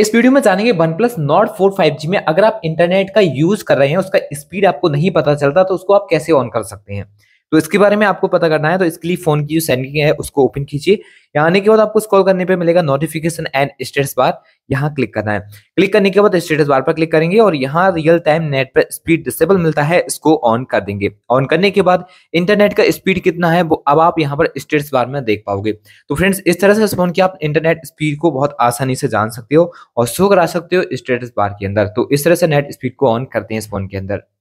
इस वीडियो में जानेंगे OnePlus Nord four five G में अगर आप इंटरनेट का यूज कर रहे हैं उसका स्पीड आपको नहीं पता चलता तो उसको आप कैसे ऑन कर सकते हैं तो इसके बारे में आपको पता करना है तो इसके लिए फोन की जो सेंडिंग है उसको ओपन कीजिए यहाँ आने के बाद आपको स्कॉल करने पे मिलेगा नोटिफिकेशन एंड स्टेटस बार यहाँ क्लिक करना है क्लिक करने के बाद स्टेटस बार पर क्लिक करेंगे और यहाँ रियल टाइम नेट पर स्पीड डिसेबल मिलता है इसको ऑन कर देंगे ऑन करने के बाद इंटरनेट का स्पीड कितना है वो अब आप यहाँ पर स्टेटस बार में देख पाओगे तो फ्रेंड्स इस तरह से इस फोन की आप इंटरनेट स्पीड को बहुत आसानी से जान सकते हो और शो करा सकते हो स्टेटस बार के अंदर तो इस तरह से नेट स्पीड को ऑन करते हैं इस फोन के अंदर